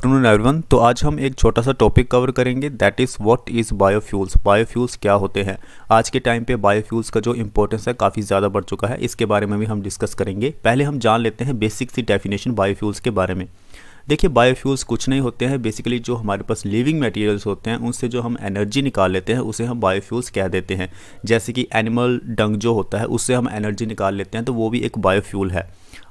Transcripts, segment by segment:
afternoon everyone तो आज हम एक छोटा सा टॉपिक कवर करेंगे that is what is biofuels biofuels क्या होते हैं आज के टाइम पे बायोफ्यूल्स का जो इंपॉर्टेंस है काफ़ी ज़्यादा बढ़ चुका है इसके बारे में भी हम डिस्कस करेंगे पहले हम जान लेते हैं बेसिक सी डेफिनेशन बायोफ्यूल्स के बारे में देखिए बायोफ्यूल्स कुछ नहीं होते हैं बेसिकली जो हमारे पास लिविंग मटेरियल्स होते हैं उनसे जो हम एनर्जी निकाल लेते हैं उसे हम बायोफ्यूल्स कह देते हैं जैसे कि एनिमल डंग जो होता है उससे हम एनर्जी निकाल लेते हैं तो वो भी एक बायोफ्यूल है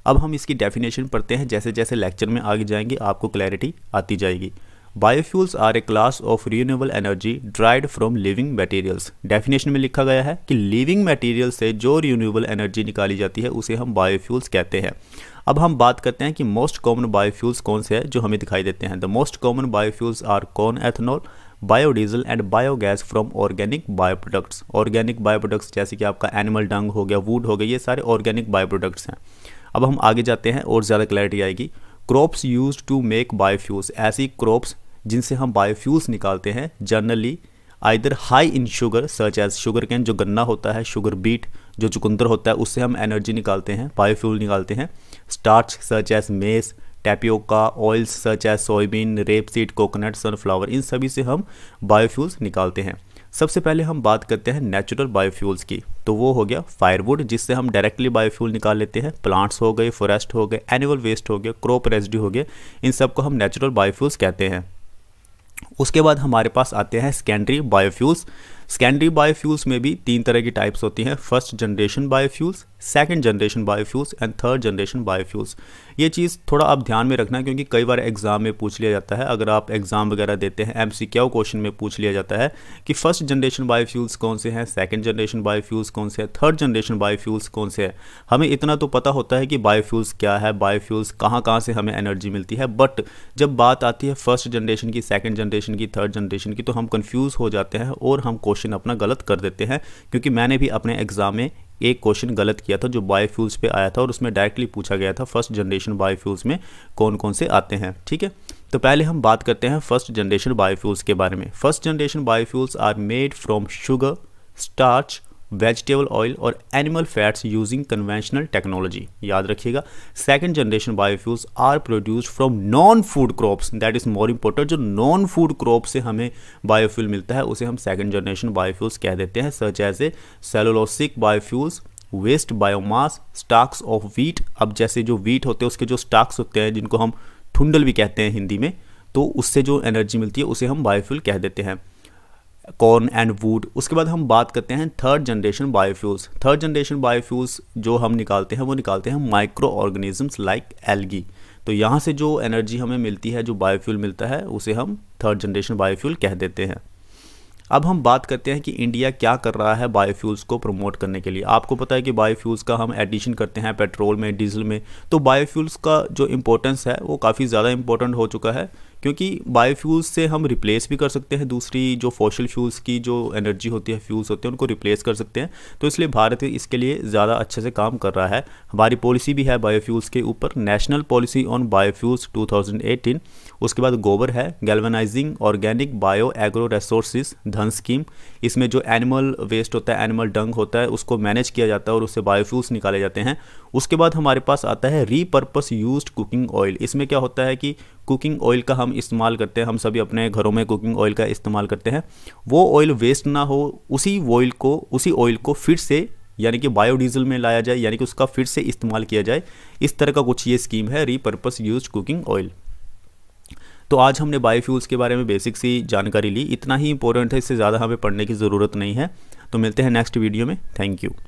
अब हम इसकी डेफिनेशन पढ़ते हैं जैसे जैसे लेक्चर में आगे जाएंगे आपको क्लैरिटी आती जाएगी biofuels are a class of renewable energy derived from living materials definition में लिखा गया है कि लिविंग मटेरियल से जो रीन्यूएबल एनर्जी निकाली जाती है उसे हम बायोफ्यूल्स कहते हैं अब हम बात करते हैं कि मोस्ट कॉमन बायोफ्यूल्स कौन से हैं जो हमें दिखाई देते हैं the most common biofuels are corn ethanol biodiesel and biogas from organic bio products organic bio products जैसे कि आपका एनिमल डंग हो गया वूड हो गया ये सारे ऑर्गेनिक बायो प्रोडक्ट्स हैं अब हम आगे जाते हैं और ज़्यादा क्लैरिटी आएगी crops used to make biofuels ऐसी क्रॉप्स जिनसे हम बायोफ्यूल्स निकालते हैं generally either high in sugar सर्च एज शुगर कैन जो गन्ना होता है शुगर बीट जो चुकंदर होता है उससे हम एनर्जी निकालते हैं बायोफ्यूल निकालते हैं starch search as mess tapioca oils search as soybean rape seed coconut sunflower इन सभी से हम बायोफ्यूल्स निकालते हैं सबसे पहले हम बात करते हैं नेचुरल बायोफ्यूल्स की तो वो हो गया फायरवुड जिससे हम डायरेक्टली बायोफ्यूल निकाल लेते हैं प्लांट्स हो गए फॉरेस्ट हो गए एनिमल वेस्ट हो गए क्रॉप रेजिड्यू हो गए इन सब को हम नेचुरल बायोफ्यूल्स कहते हैं उसके बाद हमारे पास आते हैं सेकेंडरी बायोफ्यूल्स सेकेंडरी बायोफ्यूल्स में भी तीन तरह की टाइप्स होती हैं first generation biofuels second generation biofuels and third generation biofuels ये चीज़ थोड़ा आप ध्यान में रखना क्योंकि कई बार एग्जाम में पूछ लिया जाता है अगर आप एग्जाम वगैरह देते हैं एम क्वेश्चन में पूछ लिया जाता है कि फर्स्ट जनरेशन बायोफ्यूल्स कौन से हैं सेकेंड जनरेशन बायोफ्यूल्स कौन से हैं थर्ड जनरेशन बायोफ्यूल्स कौन से हैं हमें इतना तो पता होता है कि बायोफ्यूल्स क्या है बायोफ्यूल्स कहाँ कहाँ से हमें एनर्जी मिलती है बट जब बात आती है फर्स्ट जनरेशन की सेकेंड जनरेशन की थर्ड जनरेशन की तो हम कन्फ्यूज़ हो जाते हैं और हम क्वेश्चन क्वेश्चन अपना गलत कर देते हैं क्योंकि मैंने भी अपने एग्ज़ाम में एक क्वेश्चन गलत किया था जो बायोफ्यूल्स पे आया था और उसमें डायरेक्टली पूछा गया था फर्स्ट जनरेशन बायोफ्यूल्स में कौन कौन से आते हैं ठीक है तो पहले हम बात करते हैं फर्स्ट जनरेशन बायोफ्यूल्स के बारे में first generation biofuels are made from sugar starch vegetable oil और animal fats using conventional technology याद रखिएगा second generation biofuels are produce from non food crops that is more important जो non food crop से हमें biofuel मिलता है उसे हम सेकेंड जनरेशन बायोफ्यूल्स कह देते हैं such as cellulosic biofuels waste biomass stalks of wheat अब जैसे जो वीट होते हैं उसके जो स्टाक्स होते हैं जिनको हम ठुंडल भी कहते हैं हिंदी में तो उससे जो एनर्जी मिलती है उसे हम बायोफ्यूल कह देते हैं कॉर्न एंड वुड उसके बाद हम बात करते हैं third generation biofuels third generation biofuels जो हम निकालते हैं वो निकालते हैं माइक्रो ऑर्गेनिजम्स लाइक एलगी तो यहाँ से जो एनर्जी हमें मिलती है जो बायोफ्यूल मिलता है उसे हम थर्ड जनरेशन बायोफ्यूल कह देते हैं अब हम बात करते हैं कि इंडिया क्या कर रहा है बायोफ्यूल्स को प्रमोट करने के लिए आपको पता है कि बायोफ्यूल्स का हम एडिशन करते हैं पेट्रोल में डीजल में तो बायोफ्यूल्स का जो इम्पोर्टेंस है वो काफ़ी ज़्यादा इम्पोर्टेंट हो चुका है क्योंकि बायोफ्यूल्स से हम रिप्लेस भी कर सकते हैं दूसरी जो फॉशल फ्यूल्स की जो एनर्जी होती है फ्यूल्स होते हैं उनको रिप्लेस कर सकते हैं तो इसलिए भारत इसके लिए ज़्यादा अच्छे से काम कर रहा है हमारी पॉलिसी भी है बायोफ्यूल्स के ऊपर national policy on biofuels two उसके बाद गोबर है galvanizing organic bio agro resources Dhan scheme इसमें जो एनिमल वेस्ट होता है एनिमल डंग होता है उसको मैनेज किया जाता है और उससे बायोफ्यूल्स निकाले जाते हैं उसके बाद हमारे पास आता है रीपर्पस यूज कुकिंग ऑयल इसमें क्या होता है कि कुकिंग ऑयल का हम हम इस्तेमाल करते हैं हम सभी अपने घरों में कुकिंग ऑयल का इस्तेमाल करते हैं वो ऑयल वेस्ट ना हो उसी ऑयल को उसी ऑयल को फिर से यानी कि बायोडीजल में लाया जाए यानी कि उसका फिर से इस्तेमाल किया जाए इस तरह का कुछ ये स्कीम है रीपर्पस यूज कुकिंग ऑयल तो आज हमने बायोफ्यूल्स के बारे में बेसिक सी जानकारी ली इतना ही इंपॉर्टेंट है इससे ज़्यादा हमें पढ़ने की ज़रूरत नहीं है तो मिलते हैं नेक्स्ट वीडियो में थैंक यू